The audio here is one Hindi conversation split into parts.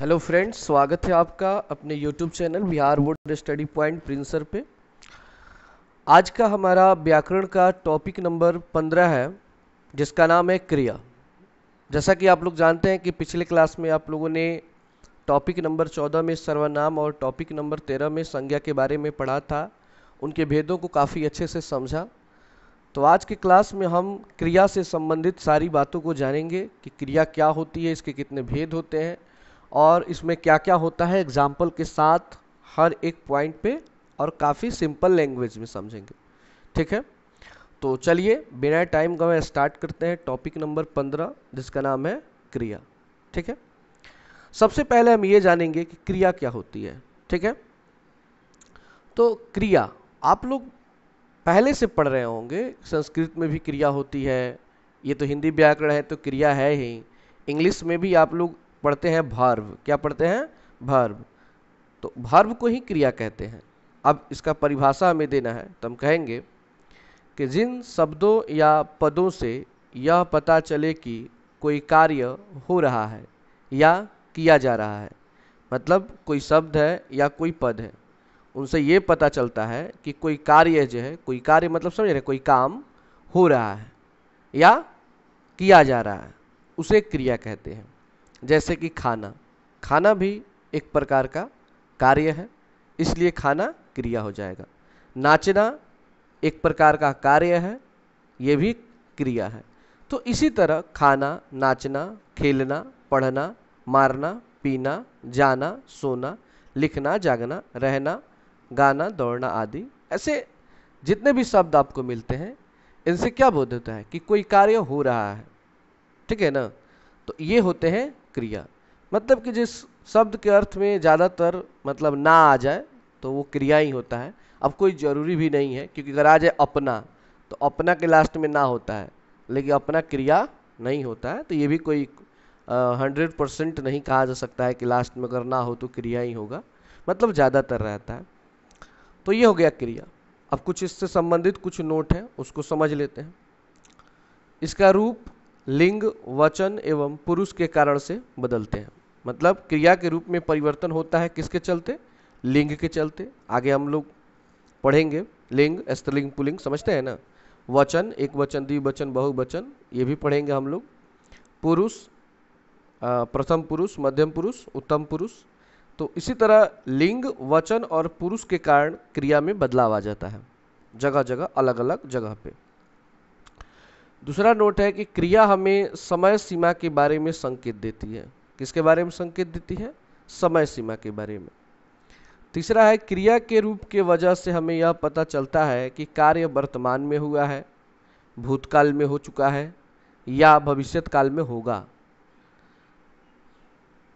हेलो फ्रेंड्स स्वागत है आपका अपने YouTube channel Bihar board study point प्रिंसर पे आज का हमारा व्याकरण का टॉपिक नंबर पंद्रह है जिसका नाम है क्रिया जैसा कि आप लोग जानते हैं कि पिछले क्लास में आप लोगों ने टॉपिक नंबर चौदह में सर्वनाम और टॉपिक नंबर तेरह में संज्ञा के बारे में पढ़ा था उनके भेदों को काफ़ी अच्छे से समझा तो आज के क्लास में हम क्रिया से संबंधित सारी बातों को जानेंगे कि क्रिया क्या होती है इसके कितने भेद होते हैं और इसमें क्या क्या होता है एग्जाम्पल के साथ हर एक पॉइंट पे और काफ़ी सिंपल लैंग्वेज में समझेंगे ठीक है तो चलिए बिना टाइम का मैं स्टार्ट करते हैं टॉपिक नंबर पंद्रह जिसका नाम है क्रिया ठीक है सबसे पहले हम ये जानेंगे कि क्रिया क्या होती है ठीक है तो क्रिया आप लोग पहले से पढ़ रहे होंगे संस्कृत में भी क्रिया होती है ये तो हिंदी व्याकरण है तो क्रिया है ही इंग्लिश में भी आप लोग पढ़ते हैं भार्व क्या पढ़ते हैं भार्व तो भार्व को ही क्रिया कहते हैं अब इसका परिभाषा हमें देना है तो हम कहेंगे कि जिन शब्दों या पदों से यह पता चले कि कोई कार्य हो रहा है या किया जा रहा है मतलब कोई शब्द है या कोई पद है उनसे ये पता चलता है कि कोई कार्य जो है कोई कार्य मतलब समझ रहे कोई काम हो रहा है या किया जा रहा है उसे क्रिया कहते हैं जैसे कि खाना खाना भी एक प्रकार का कार्य है इसलिए खाना क्रिया हो जाएगा नाचना एक प्रकार का कार्य है ये भी क्रिया है तो इसी तरह खाना नाचना खेलना पढ़ना मारना पीना जाना सोना लिखना जागना रहना गाना दौड़ना आदि ऐसे जितने भी शब्द आपको मिलते हैं इनसे क्या बोध होता है कि कोई कार्य हो रहा है ठीक है ना तो ये होते हैं क्रिया मतलब कि जिस शब्द के अर्थ में ज़्यादातर मतलब ना आ जाए तो वो क्रिया ही होता है अब कोई ज़रूरी भी नहीं है क्योंकि अगर आ जाए अपना तो अपना के लास्ट में ना होता है लेकिन अपना क्रिया नहीं होता है तो ये भी कोई हंड्रेड परसेंट नहीं कहा जा सकता है कि लास्ट में अगर ना हो तो क्रिया ही होगा मतलब ज़्यादातर रहता है तो ये हो गया क्रिया अब कुछ इससे संबंधित कुछ नोट है उसको समझ लेते हैं इसका रूप लिंग वचन एवं पुरुष के कारण से बदलते हैं मतलब क्रिया के रूप में परिवर्तन होता है किसके चलते लिंग के चलते आगे हम लोग पढ़ेंगे लिंग स्त्रीलिंग पुलिंग समझते हैं ना वचन एक वचन द्विवचन बहुवचन ये भी पढ़ेंगे हम लोग पुरुष प्रथम पुरुष मध्यम पुरुष उत्तम पुरुष तो इसी तरह लिंग वचन और पुरुष के कारण क्रिया में बदलाव आ जाता है जगह जगह अलग अलग जगह पे दूसरा नोट है कि क्रिया हमें समय सीमा के बारे में संकेत देती है किसके बारे में संकेत देती है समय सीमा के बारे में तीसरा है क्रिया के रूप के वजह से हमें यह पता चलता है कि कार्य वर्तमान में हुआ है भूतकाल में हो चुका है या भविष्यत काल में होगा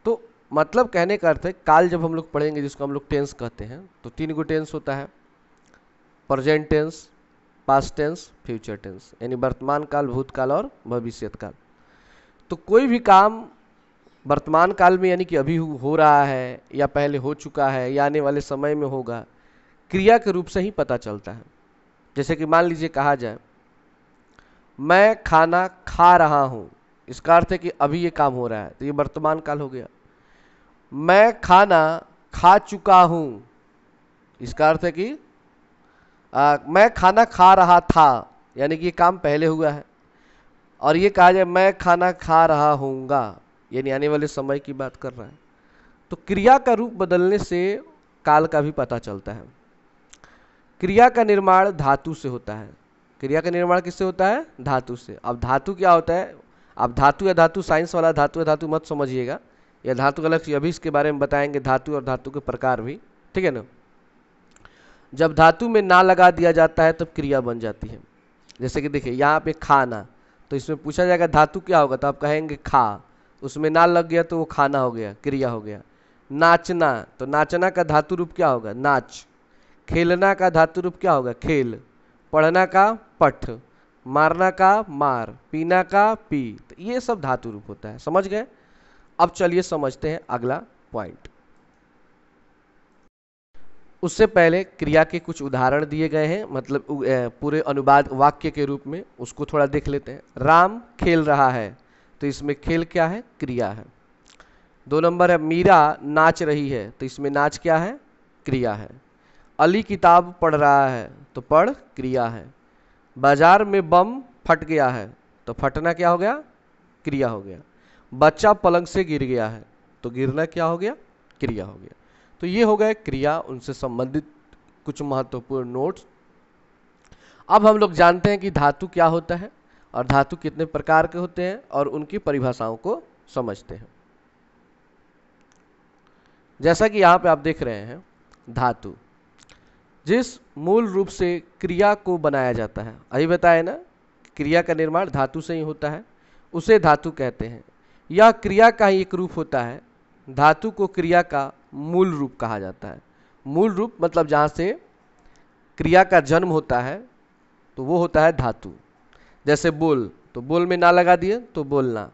तो मतलब कहने का अर्थ है काल जब हम लोग पढ़ेंगे जिसको हम लोग टेंस कहते हैं तो तीन गो टेंस होता है present tense past tense future tense यानी वर्तमान काल भूतकाल और भविष्यत काल तो कोई भी काम वर्तमान काल में यानी कि अभी हो रहा है या पहले हो चुका है या आने वाले समय में होगा क्रिया के रूप से ही पता चलता है जैसे कि मान लीजिए कहा जाए मैं खाना खा रहा हूँ इसका अर्थ है कि अभी ये काम हो रहा है तो ये वर्तमान काल हो गया मैं खाना खा चुका हूँ इसका अर्थ है कि आ, मैं खाना खा रहा था यानी कि ये काम पहले हुआ है और ये कहा जाए मैं खाना खा रहा हूँगा यानी आने वाले समय की बात कर रहा है तो क्रिया का रूप बदलने से काल का भी पता चलता है क्रिया का निर्माण धातु से होता है क्रिया का निर्माण किससे होता है धातु से अब धातु क्या होता है अब धातु या धातु साइंस वाला धातु या धातु मत समझिएगा या धातु अलग अभी इसके बारे में बताएंगे धातु और धातु के प्रकार भी ठीक है ना जब धातु में ना लगा दिया जाता है तब क्रिया बन जाती है जैसे कि देखिए यहाँ पे खाना तो इसमें पूछा जाएगा धातु क्या होगा तो आप कहेंगे खा उसमें ना लग गया तो वो खाना हो गया क्रिया हो गया नाचना तो नाचना का धातु रूप क्या होगा नाच खेलना का धातु रूप क्या होगा खेल पढ़ना का पठ मारना का मार पीना का पी तो ये सब धातु रूप होता है समझ गए अब चलिए समझते हैं अगला पॉइंट उससे पहले क्रिया के कुछ उदाहरण दिए गए हैं मतलब पूरे अनुवाद वाक्य के रूप में उसको थोड़ा देख लेते हैं राम खेल रहा है तो इसमें खेल क्या है क्रिया है दो नंबर है मीरा नाच रही है तो इसमें नाच क्या है क्रिया है अली किताब पढ़ रहा है तो पढ़ क्रिया है बाजार में बम फट गया है तो फटना क्या हो गया क्रिया हो गया बच्चा पलंग से गिर गया है तो गिरना क्या हो गया क्रिया हो गया तो ये हो गए क्रिया उनसे संबंधित कुछ महत्वपूर्ण नोट्स अब हम लोग जानते हैं कि धातु क्या होता है और धातु कितने प्रकार के होते हैं और उनकी परिभाषाओं को समझते हैं जैसा कि यहाँ पे आप देख रहे हैं धातु जिस मूल रूप से क्रिया को बनाया जाता है अभी बताए ना क्रिया का निर्माण धातु से ही होता है उसे धातु कहते हैं यह क्रिया का ही एक रूप होता है धातु को क्रिया का मूल रूप कहा जाता है मूल रूप मतलब जहाँ से क्रिया का जन्म होता है तो वो होता है धातु जैसे बोल तो बोल में ना लगा दिए तो बोलना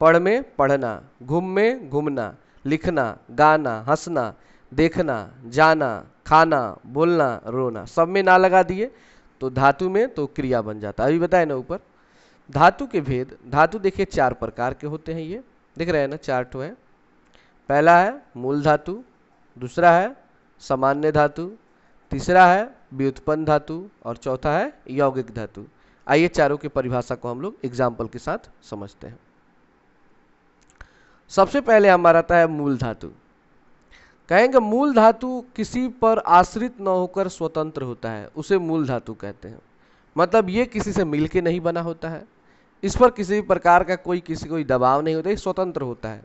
पढ़ में पढ़ना घूम में घूमना लिखना गाना हंसना देखना जाना खाना बोलना रोना सब में ना लगा दिए तो धातु में तो क्रिया बन जाता है अभी बताए ना ऊपर धातु के भेद धातु देखिए चार प्रकार के होते हैं ये देख रहे हैं ना चार टू है पहला है मूल धातु दूसरा है सामान्य धातु तीसरा है व्युत्पन्न धातु और चौथा है यौगिक धातु आइए चारों की परिभाषा को हम लोग एग्जाम्पल के साथ समझते हैं सबसे पहले हमारा आता है मूल धातु कहेंगे मूल धातु किसी पर आश्रित न होकर स्वतंत्र होता है उसे मूल धातु कहते हैं मतलब ये किसी से मिलके नहीं बना होता है इस पर किसी भी प्रकार का कोई किसी कोई दबाव नहीं होता स्वतंत्र होता है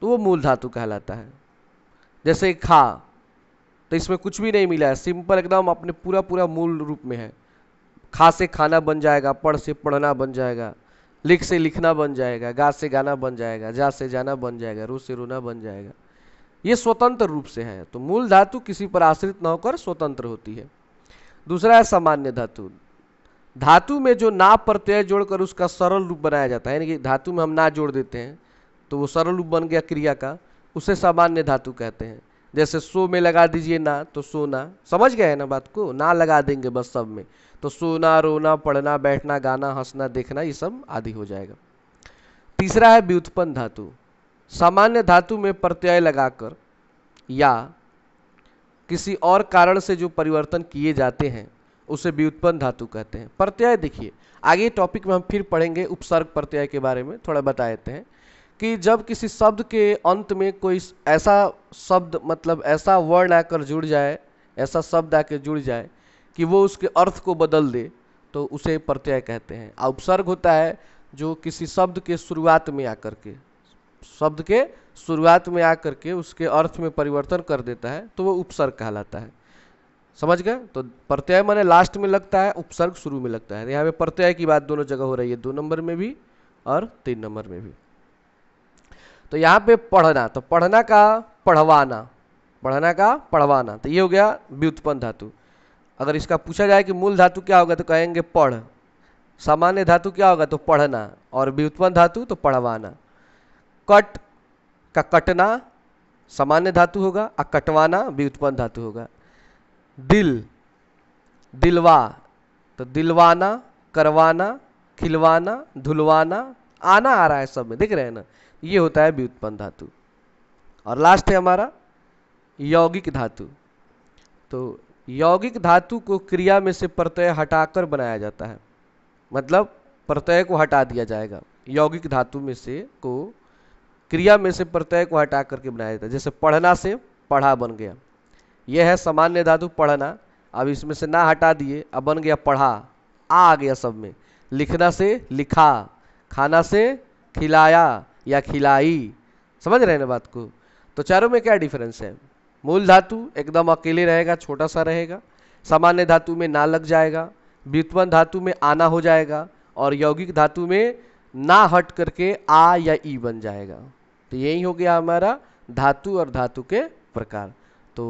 तो वो मूल धातु कहलाता है जैसे खा तो इसमें कुछ भी नहीं मिला है सिंपल एकदम अपने पूरा पूरा मूल रूप में है खा से खाना बन जाएगा पढ़ से पढ़ना बन जाएगा लिख से लिखना बन जाएगा गा से गाना बन जाएगा जा से जाना बन जाएगा रू से रोना बन जाएगा ये स्वतंत्र रूप से है तो मूल धातु किसी पर आश्रित न होकर स्वतंत्र होती है दूसरा है सामान्य धातु धातु में जो ना प्रत्यय जोड़कर उसका सरल रूप बनाया जाता है यानी कि धातु में हम ना जोड़ देते हैं तो वो सरल रूप बन गया क्रिया का उसे सामान्य धातु कहते हैं जैसे सो में लगा दीजिए ना तो सोना समझ गए ना बात को ना लगा देंगे बस सब में तो सोना रोना पढ़ना बैठना गाना हंसना देखना ये सब आदि हो जाएगा तीसरा है व्युत्पन्न धातु सामान्य धातु में प्रत्यय लगाकर या किसी और कारण से जो परिवर्तन किए जाते हैं उसे व्युत्पन्न धातु कहते हैं प्रत्यय देखिए आगे टॉपिक में हम फिर पढ़ेंगे उपसर्ग प्रत्यय के बारे में थोड़ा बता देते हैं कि जब किसी शब्द के अंत में कोई ऐसा शब्द मतलब ऐसा वर्ड आकर जुड़ जाए ऐसा शब्द आकर जुड़ जाए कि वो उसके अर्थ को बदल दे तो उसे प्रत्यय कहते हैं उपसर्ग होता है जो किसी शब्द के शुरुआत में आकर के शब्द के शुरुआत में आकर के उसके अर्थ में परिवर्तन कर देता है तो वो उपसर्ग कहलाता है समझ गए तो प्रत्यय माने लास्ट में लगता है उपसर्ग शुरू में लगता है यहाँ पे प्रत्यय की बात दोनों जगह हो रही है दो नंबर में भी और तीन नंबर में भी तो यहाँ पे पढ़ना तो पढ़ना का पढ़वाना पढ़ना का पढ़वाना तो ये हो गया व्युत्पन्न धातु अगर इसका पूछा जाए कि मूल धातु क्या होगा तो कहेंगे पढ़ सामान्य धातु क्या होगा तो पढ़ना और व्युत्पन्न धातु तो पढ़वाना कट का कटना सामान्य धातु होगा और कटवाना व्युत्पन्न धातु होगा दिल दिलवा तो दिलवाना करवाना खिलवाना धुलवाना आना आ रहा है सब में देख रहे हैं ना ये होता है व्युत्पन्न धातु और लास्ट है हमारा यौगिक धातु तो यौगिक धातु को क्रिया में से प्रत्यय हटाकर बनाया जाता है मतलब प्रत्यय को हटा दिया जाएगा यौगिक धातु में से को क्रिया में से प्रत्यय को हटा करके बनाया जाता है जैसे पढ़ना से पढ़ा बन गया यह है सामान्य धातु पढ़ना अब इसमें से ना हटा दिए अब बन गया पढ़ा आ आ गया सब में लिखना से लिखा खाना से खिलाया या खिलाई समझ रहे हैं ना बात को तो चारों में क्या डिफरेंस है मूल धातु एकदम अकेले रहेगा छोटा सा रहेगा सामान्य धातु में ना लग जाएगा व्युत्पन्न धातु में आना हो जाएगा और यौगिक धातु में ना हट करके आ या ई बन जाएगा तो यही हो गया हमारा धातु और धातु के प्रकार तो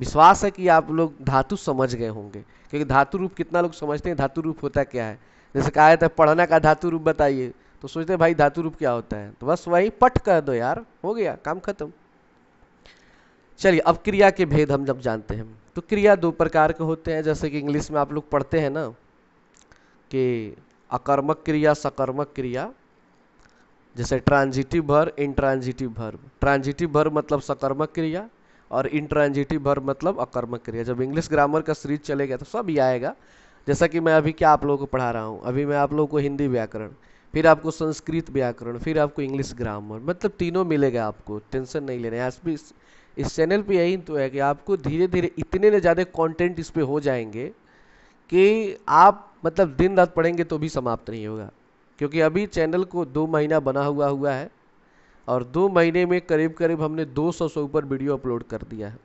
विश्वास है कि आप लोग धातु समझ गए होंगे क्योंकि धातु रूप कितना लोग समझते हैं धातु रूप होता क्या है जैसे कहा जाता है पढ़ना का धातु रूप बताइए तो सोचते भाई धातु रूप क्या होता है तो बस वही पट कह दो यार हो गया काम खत्म चलिए अब क्रिया के भेद हम जब जानते हैं तो क्रिया दो प्रकार के होते हैं जैसे कि इंग्लिश में आप लोग पढ़ते हैं ना कि अकर्मक क्रिया सकर्मक क्रिया जैसे ट्रांजिटिव भर इंट्रांजिटिव भर ट्रांजिटिव भर मतलब सकर्मक क्रिया और इंट्रांजिटिव भर मतलब अकर्मक क्रिया जब इंग्लिश ग्रामर का सीरीज चलेगा तो सब ये आएगा जैसा कि मैं अभी क्या आप लोगों को पढ़ा रहा हूँ अभी मैं आप लोगों को हिंदी व्याकरण फिर आपको संस्कृत व्याकरण फिर आपको इंग्लिश ग्रामर मतलब तीनों मिलेगा आपको टेंशन नहीं लेना है आज भी इस, चैनल पे यही तो है कि आपको धीरे धीरे इतने ज़्यादा कंटेंट इस पर हो जाएंगे कि आप मतलब दिन रात पढ़ेंगे तो भी समाप्त नहीं होगा क्योंकि अभी चैनल को दो महीना बना हुआ हुआ है और दो महीने में करीब करीब हमने 200 से ऊपर वीडियो अपलोड कर दिया है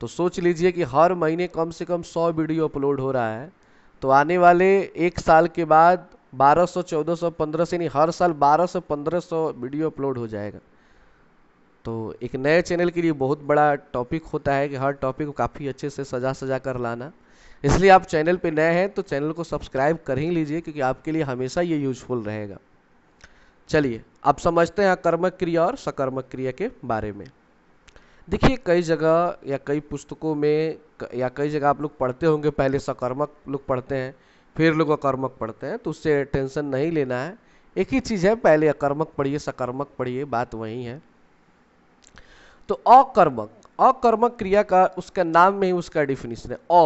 तो सोच लीजिए कि हर महीने कम से कम 100 वीडियो अपलोड हो रहा है तो आने वाले एक साल के बाद 1200 1400 1500 नहीं हर साल 1200 1500 वीडियो अपलोड हो जाएगा तो एक नए चैनल के लिए बहुत बड़ा टॉपिक होता है कि हर टॉपिक को काफ़ी अच्छे से सजा सजा कर लाना इसलिए आप चैनल पे नए हैं तो चैनल को सब्सक्राइब कर ही लीजिए क्योंकि आपके लिए हमेशा ये यूजफुल रहेगा चलिए आप समझते हैं अकर्मक क्रिया और सकर्मक क्रिया के बारे में देखिए कई जगह या कई पुस्तकों में या कई जगह आप लोग पढ़ते होंगे पहले सकर्मक लोग पढ़ते हैं फिर लोग अकर्मक पढ़ते हैं तो उससे टेंशन नहीं लेना है एक ही चीज़ है पहले अकर्मक पढ़िए सकर्मक पढ़िए बात वही है तो अकर्मक अकर्मक क्रिया का उसका नाम में ही उसका डिफिनेशन है अ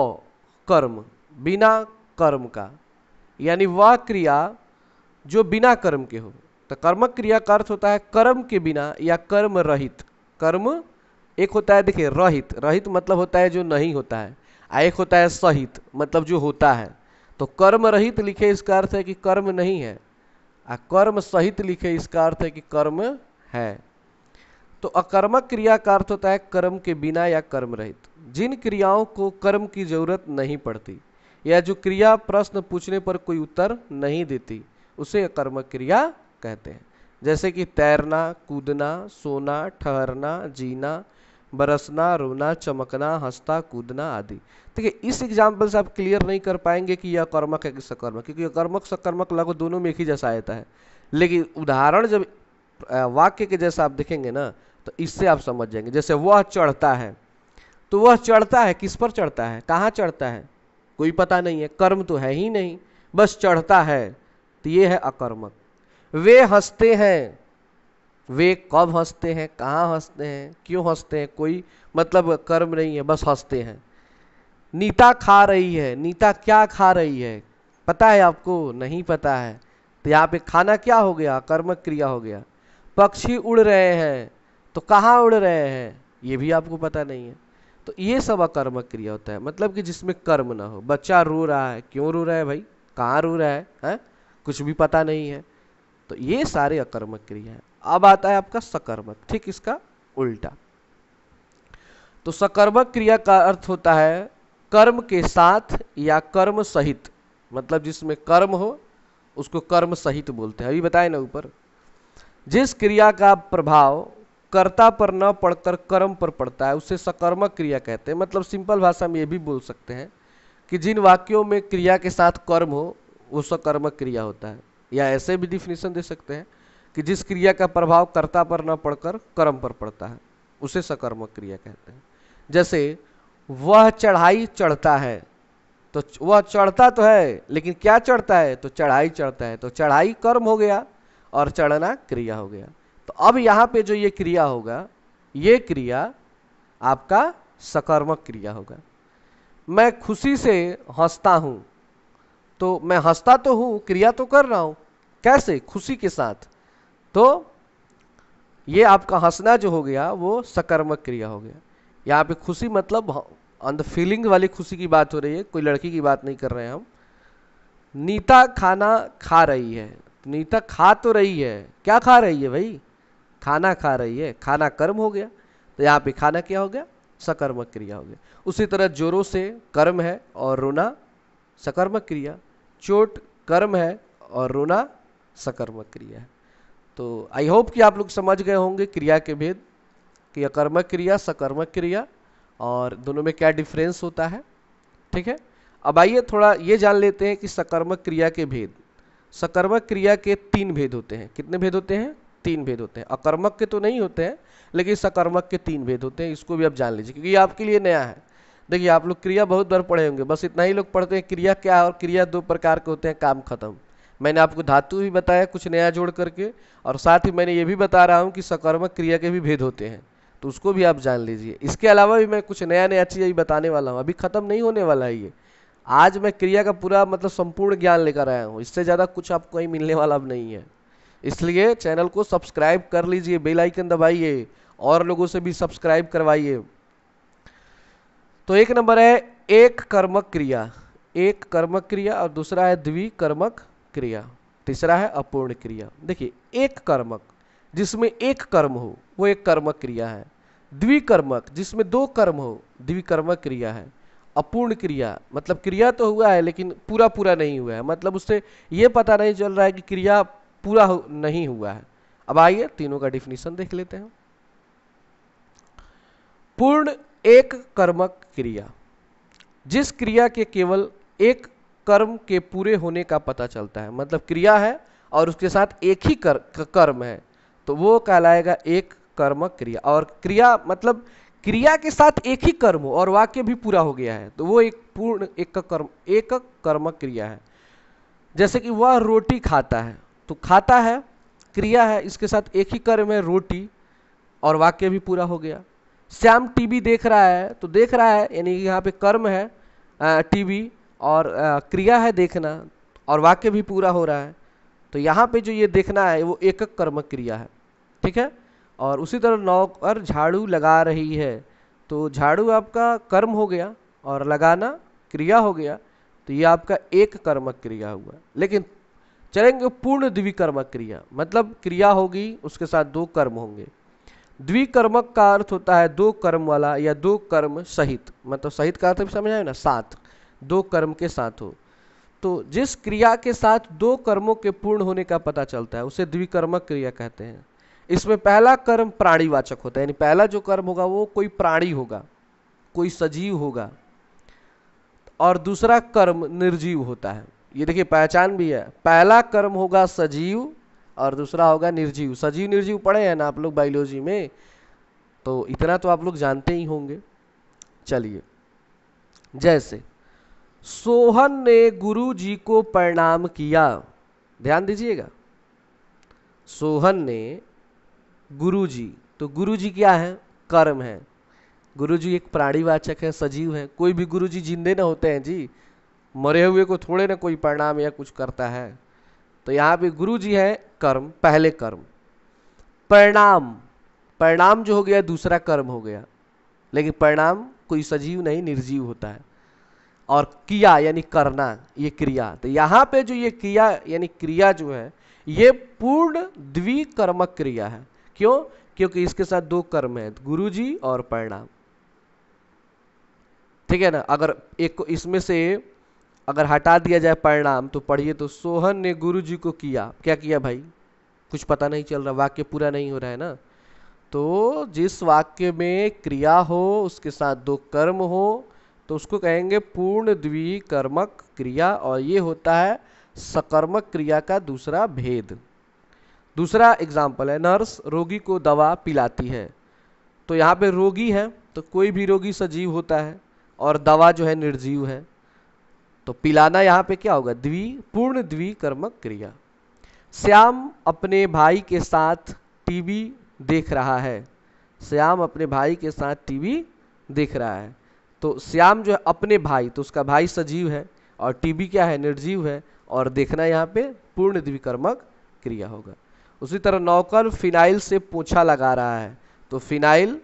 कर्म बिना कर्म का यानी वह क्रिया जो बिना कर्म के हो तो कर्मक क्रिया का अर्थ होता है कर्म के बिना या कर्म रहित कर्म एक होता है देखिए रहित रहित मतलब होता है जो नहीं होता है आ एक होता है सहित मतलब जो होता है तो कर्म रहित लिखे इसका अर्थ है कि कर्म नहीं है आ कर्म सहित लिखे इसका अर्थ है कि कर्म है तो अकर्मक क्रिया का अर्थ होता है कर्म के बिना या कर्म रहित जिन क्रियाओं को कर्म की जरूरत नहीं पड़ती या जो क्रिया प्रश्न पूछने पर कोई उत्तर नहीं देती उसे अकर्मक क्रिया कहते हैं जैसे कि तैरना कूदना सोना ठहरना जीना बरसना रोना चमकना हंसता कूदना आदि है इस एग्जाम्पल से आप क्लियर नहीं कर पाएंगे कि यह कर्मक है कि सकर्मक क्योंकि कर्मक सकर्मक लगभग दोनों में एक ही जैसा आता है लेकिन उदाहरण जब वाक्य के जैसा आप देखेंगे ना तो इससे आप समझ जाएंगे जैसे वह चढ़ता है तो वह चढ़ता है किस पर चढ़ता है कहाँ चढ़ता है कोई पता नहीं है कर्म तो है ही नहीं बस चढ़ता है तो ये है अकर्मक वे हंसते हैं वे कब हंसते हैं कहाँ हंसते हैं क्यों हंसते हैं कोई मतलब कर्म नहीं है बस हंसते हैं नीता खा रही है नीता क्या खा रही है पता है आपको नहीं पता है तो यहाँ पे खाना क्या हो गया कर्म क्रिया हो गया पक्षी उड़ रहे हैं तो कहाँ उड़ रहे हैं ये भी आपको पता नहीं है तो ये सब अकर्मक क्रिया होता है मतलब कि जिसमें कर्म ना हो बच्चा रो रहा है क्यों रो रहा है भाई कहाँ रो रहा है हैं कुछ भी पता नहीं है तो ये सारे अकर्मक क्रिया है अब आता है आपका सकर्मक ठीक इसका उल्टा तो सकर्मक क्रिया का अर्थ होता है कर्म के साथ या कर्म सहित मतलब जिसमें कर्म हो उसको कर्म सहित बोलते हैं अभी बताए ना ऊपर जिस क्रिया का प्रभाव कर्ता पर न पड़कर कर्म पर पड़ता है उसे सकर्मक क्रिया कहते हैं मतलब सिंपल भाषा में ये भी बोल सकते हैं कि जिन वाक्यों में क्रिया के साथ कर्म हो वो सकर्मक क्रिया होता है या ऐसे भी डिफिनेशन दे सकते हैं कि जिस क्रिया का प्रभाव कर्ता पर न पड़कर कर्म पर पड़ता है उसे सकर्मक क्रिया कहते हैं जैसे वह चढ़ाई चढ़ता है तो वह चढ़ता तो है लेकिन क्या चढ़ता है तो चढ़ाई चढ़ता है तो चढ़ाई कर्म हो गया और चढ़ना क्रिया हो गया तो अब यहाँ पे जो ये क्रिया होगा ये क्रिया आपका सकर्मक क्रिया होगा मैं खुशी से हंसता हूँ तो मैं हंसता तो हूँ क्रिया तो कर रहा हूँ कैसे खुशी के साथ तो ये आपका हंसना जो हो गया वो सकर्मक क्रिया हो गया यहाँ पे खुशी मतलब ऑन द फीलिंग वाली खुशी की बात हो रही है कोई लड़की की बात नहीं कर रहे हैं हम नीता खाना खा रही है नीता खा तो रही है क्या खा रही है भाई खाना खा रही है खाना कर्म हो गया तो यहाँ पे खाना क्या हो गया सकर्मक क्रिया हो गया उसी तरह जोरों से कर्म है और रोना सकर्मक क्रिया चोट कर्म है और रोना सकर्मक क्रिया है तो आई होप कि आप लोग समझ गए होंगे क्रिया के भेद कि अकर्मक क्रिया सकर्मक क्रिया और दोनों में क्या डिफरेंस होता है ठीक है अब आइए थोड़ा ये जान लेते हैं कि सकर्मक क्रिया के भेद सकर्मक क्रिया के तीन भेद होते हैं कितने भेद होते हैं तीन भेद होते हैं अकर्मक के तो नहीं होते हैं लेकिन सकर्मक के तीन भेद होते हैं इसको भी आप जान लीजिए क्योंकि ये आपके लिए नया है देखिए आप लोग क्रिया बहुत बार पढ़े होंगे बस इतना ही लोग पढ़ते हैं क्रिया क्या है और क्रिया दो प्रकार के होते हैं काम खत्म मैंने आपको धातु भी बताया कुछ नया जोड़ करके और साथ ही मैंने ये भी बता रहा हूँ कि सकर्मक क्रिया के भी भेद होते हैं तो उसको भी आप जान लीजिए इसके अलावा भी मैं कुछ नया नया चीज़ अभी बताने वाला हूँ अभी ख़त्म नहीं होने वाला है ये आज मैं क्रिया का पूरा मतलब संपूर्ण ज्ञान लेकर आया हूँ इससे ज़्यादा कुछ आपको कहीं मिलने वाला अब नहीं है इसलिए चैनल को सब्सक्राइब कर लीजिए बेल आइकन दबाइए और लोगों से भी सब्सक्राइब करवाइए तो एक नंबर है एक कर्मक क्रिया एक कर्मक क्रिया और दूसरा है द्विकर्मक क्रिया तीसरा है अपूर्ण क्रिया देखिए एक कर्मक जिसमें एक कर्म हो वो एक कर्मक क्रिया है द्विकर्मक जिसमें दो कर्म हो द्विकर्मक क्रिया है अपूर्ण क्रिया मतलब क्रिया तो हुआ है लेकिन पूरा पूरा नहीं हुआ है मतलब उससे ये पता नहीं चल रहा है कि क्रिया पूरा नहीं हुआ है अब आइए तीनों का डिफिनीशन देख लेते हैं पूर्ण एक कर्मक क्रिया जिस क्रिया के केवल एक कर्म के पूरे होने का पता चलता है मतलब क्रिया है और उसके साथ एक ही कर, कर्म है तो वो कहलाएगा एक कर्म क्रिया और क्रिया मतलब क्रिया के साथ एक ही कर्म हो और वाक्य भी पूरा हो गया है तो वो एक पूर्ण एक कर्म एक कर्म क्रिया है जैसे कि वह रोटी खाता है तो खाता है क्रिया है इसके साथ एक ही कर्म है रोटी और वाक्य भी पूरा हो गया श्याम टीवी देख रहा है तो देख रहा है यानी कि यहाँ पे कर्म है टीवी और आ, क्रिया है देखना और वाक्य भी पूरा हो रहा है तो यहाँ पे जो ये देखना है वो एक कर्म क्रिया है ठीक है और उसी तरह नौकर झाड़ू लगा रही है तो झाड़ू आपका कर्म हो गया और लगाना क्रिया हो गया तो ये आपका एक कर्मक क्रिया हुआ लेकिन चलेंगे पूर्ण द्विकर्मक क्रिया मतलब क्रिया होगी उसके साथ दो कर्म होंगे द्विकर्मक का अर्थ होता है दो कर्म वाला या दो कर्म सहित मतलब सहित का अर्थ भी समझ आए ना साथ दो कर्म के साथ हो तो जिस क्रिया के साथ दो कर्मों के पूर्ण होने का पता चलता है उसे द्विकर्मक क्रिया कहते हैं इसमें पहला कर्म प्राणीवाचक होता है यानी पहला जो कर्म होगा वो कोई प्राणी होगा कोई सजीव होगा और दूसरा कर्म निर्जीव होता है ये देखिए पहचान भी है पहला कर्म होगा सजीव और दूसरा होगा निर्जीव सजीव निर्जीव पढ़े हैं ना आप लोग बायोलॉजी में तो इतना तो आप लोग जानते ही होंगे चलिए जैसे सोहन ने गुरु जी को प्रणाम किया ध्यान दीजिएगा सोहन ने गुरुजी तो गुरुजी क्या है कर्म है गुरुजी एक प्राणीवाचक है सजीव है कोई भी गुरुजी जिंदे ना होते हैं जी मरे हुए को थोड़े ना कोई परिणाम या कुछ करता है तो यहाँ पे गुरु जी है कर्म पहले कर्म परिणाम परिणाम जो हो गया दूसरा कर्म हो गया लेकिन परिणाम कोई सजीव नहीं निर्जीव होता है और किया यानी करना ये क्रिया तो यहाँ पे जो ये किया यानी क्रिया जो है ये पूर्ण द्विकर्मक क्रिया है क्यों क्योंकि इसके साथ दो कर्म है गुरु जी और परिणाम ठीक है ना अगर एक को इसमें से अगर हटा दिया जाए परिणाम तो पढ़िए तो सोहन ने गुरु जी को किया क्या किया भाई कुछ पता नहीं चल रहा वाक्य पूरा नहीं हो रहा है ना तो जिस वाक्य में क्रिया हो उसके साथ दो कर्म हो तो उसको कहेंगे पूर्ण द्विकर्मक क्रिया और ये होता है सकर्मक क्रिया का दूसरा भेद दूसरा एग्जाम्पल है नर्स रोगी को दवा पिलाती है तो यहाँ पे रोगी है तो कोई भी रोगी सजीव होता है और दवा जो है निर्जीव है तो पिलाना यहाँ पे क्या होगा द्वि पूर्ण द्विकर्मक क्रिया श्याम अपने भाई के साथ टीवी देख रहा है श्याम अपने भाई के साथ टीवी देख रहा है तो श्याम जो है अपने भाई तो उसका भाई सजीव है और टीवी क्या है निर्जीव है और देखना यहाँ पे पूर्ण द्विकर्मक क्रिया होगा उसी तरह नौकर फिनाइल से पोछा लगा रहा है तो फिनाइल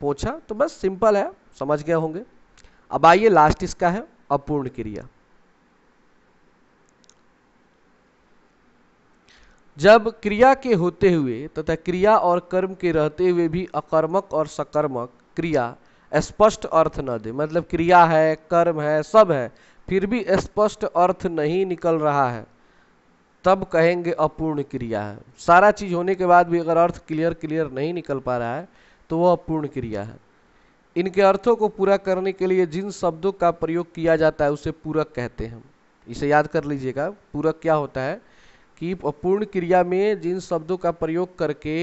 पोछा तो बस सिंपल है समझ गए होंगे अब आइए लास्ट इसका है अपूर्ण क्रिया जब क्रिया के होते हुए तथा क्रिया और कर्म के रहते हुए भी अकर्मक और सकर्मक क्रिया स्पष्ट अर्थ न दे मतलब क्रिया है कर्म है सब है फिर भी स्पष्ट अर्थ नहीं निकल रहा है तब कहेंगे अपूर्ण क्रिया है सारा चीज होने के बाद भी अगर अर्थ क्लियर क्लियर नहीं निकल पा रहा है तो वह अपूर्ण क्रिया है इनके अर्थों को पूरा करने के लिए जिन शब्दों का प्रयोग किया जाता है उसे पूरक कहते हैं इसे याद कर लीजिएगा पूरक क्या होता है कि अपूर्ण क्रिया में जिन शब्दों का प्रयोग करके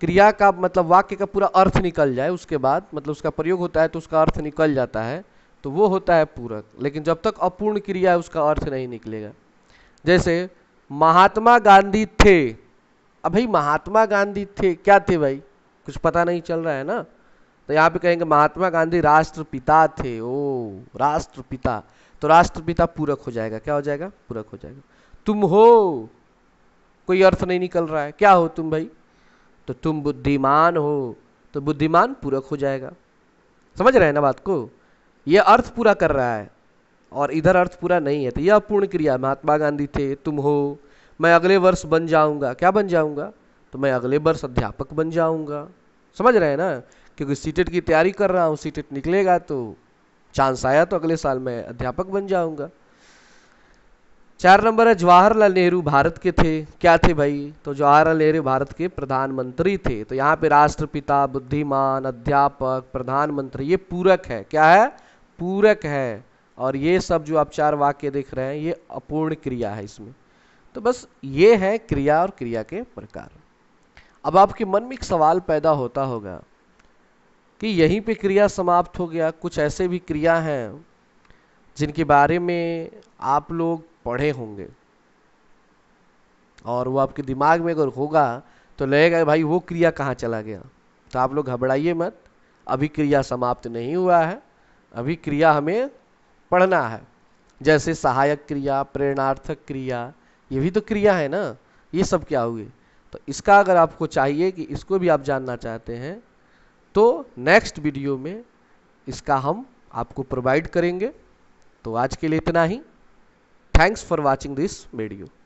क्रिया का मतलब वाक्य का पूरा अर्थ निकल जाए उसके बाद मतलब उसका प्रयोग होता है तो उसका अर्थ निकल जाता है तो वो होता है पूरक लेकिन जब तक अपूर्ण क्रिया है उसका अर्थ नहीं निकलेगा जैसे महात्मा गांधी थे अब भाई महात्मा गांधी थे क्या थे भाई कुछ पता नहीं चल रहा है ना तो यहाँ पे कहेंगे महात्मा गांधी राष्ट्रपिता थे ओ राष्ट्रपिता तो राष्ट्रपिता पूरक हो जाएगा क्या हो जाएगा पूरक हो जाएगा तुम हो कोई अर्थ नहीं निकल रहा है क्या हो तुम भाई तो तुम बुद्धिमान हो तो बुद्धिमान पूरक हो जाएगा समझ रहे हैं ना बात को ये अर्थ पूरा कर रहा है और इधर अर्थ पूरा नहीं है तो यह पूर्ण क्रिया महात्मा गांधी थे तुम हो मैं अगले वर्ष बन जाऊंगा क्या बन जाऊंगा तो मैं अगले वर्ष अध्यापक बन जाऊंगा समझ रहे हैं ना क्योंकि सीटेट की तैयारी कर रहा हूँ सीटेट निकलेगा तो चांस आया तो अगले साल मैं अध्यापक बन जाऊंगा चार नंबर है जवाहरलाल नेहरू भारत के थे क्या थे भाई तो जवाहरलाल नेहरू भारत के प्रधानमंत्री थे तो यहाँ पे राष्ट्रपिता बुद्धिमान अध्यापक प्रधानमंत्री ये पूरक है क्या है पूरक है और ये सब जो आप चार वाक्य देख रहे हैं ये अपूर्ण क्रिया है इसमें तो बस ये है क्रिया और क्रिया के प्रकार अब आपके मन में एक सवाल पैदा होता होगा कि यहीं पे क्रिया समाप्त हो गया कुछ ऐसे भी क्रिया हैं जिनके बारे में आप लोग पढ़े होंगे और वो आपके दिमाग में अगर होगा तो लगेगा भाई वो क्रिया कहाँ चला गया तो आप लोग घबराइए मत अभी क्रिया समाप्त नहीं हुआ है अभी क्रिया हमें पढ़ना है जैसे सहायक क्रिया प्रेरणार्थक क्रिया ये भी तो क्रिया है ना ये सब क्या हुए तो इसका अगर आपको चाहिए कि इसको भी आप जानना चाहते हैं तो नेक्स्ट वीडियो में इसका हम आपको प्रोवाइड करेंगे तो आज के लिए इतना ही thanks for watching this video